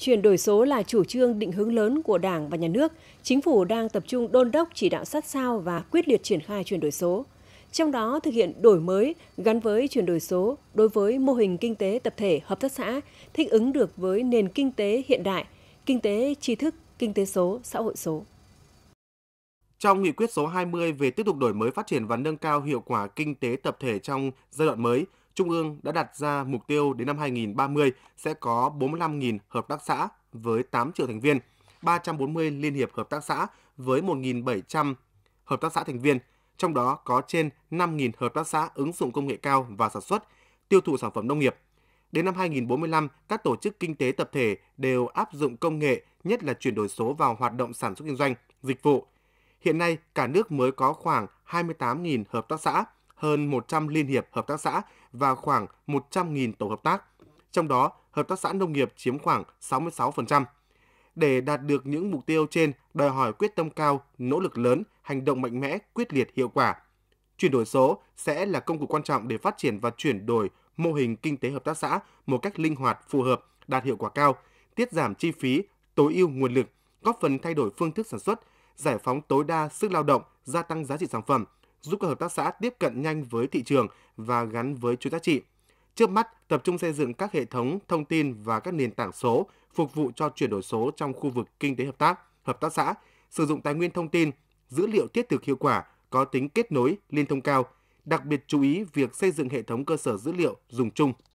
Chuyển đổi số là chủ trương định hướng lớn của Đảng và Nhà nước. Chính phủ đang tập trung đôn đốc chỉ đạo sát sao và quyết liệt triển khai chuyển đổi số. Trong đó thực hiện đổi mới gắn với chuyển đổi số đối với mô hình kinh tế tập thể hợp tác xã thích ứng được với nền kinh tế hiện đại, kinh tế tri thức, kinh tế số, xã hội số. Trong nghị quyết số 20 về tiếp tục đổi mới phát triển và nâng cao hiệu quả kinh tế tập thể trong giai đoạn mới – Trung ương đã đặt ra mục tiêu đến năm 2030 sẽ có 45.000 hợp tác xã với 8 triệu thành viên, 340 liên hiệp hợp tác xã với 1.700 hợp tác xã thành viên, trong đó có trên 5.000 hợp tác xã ứng dụng công nghệ cao và sản xuất, tiêu thụ sản phẩm nông nghiệp. Đến năm 2045, các tổ chức kinh tế tập thể đều áp dụng công nghệ, nhất là chuyển đổi số vào hoạt động sản xuất kinh doanh, dịch vụ. Hiện nay, cả nước mới có khoảng 28.000 hợp tác xã, hơn 100 liên hiệp hợp tác xã và khoảng 100.000 tổ hợp tác. Trong đó, hợp tác xã nông nghiệp chiếm khoảng 66%. Để đạt được những mục tiêu trên, đòi hỏi quyết tâm cao, nỗ lực lớn, hành động mạnh mẽ, quyết liệt hiệu quả. Chuyển đổi số sẽ là công cụ quan trọng để phát triển và chuyển đổi mô hình kinh tế hợp tác xã một cách linh hoạt, phù hợp, đạt hiệu quả cao, tiết giảm chi phí, tối ưu nguồn lực, góp phần thay đổi phương thức sản xuất, giải phóng tối đa sức lao động, gia tăng giá trị sản phẩm – giúp các hợp tác xã tiếp cận nhanh với thị trường và gắn với chuỗi giá trị. Trước mắt, tập trung xây dựng các hệ thống thông tin và các nền tảng số phục vụ cho chuyển đổi số trong khu vực kinh tế hợp tác, hợp tác xã, sử dụng tài nguyên thông tin, dữ liệu thiết thực hiệu quả, có tính kết nối, liên thông cao, đặc biệt chú ý việc xây dựng hệ thống cơ sở dữ liệu dùng chung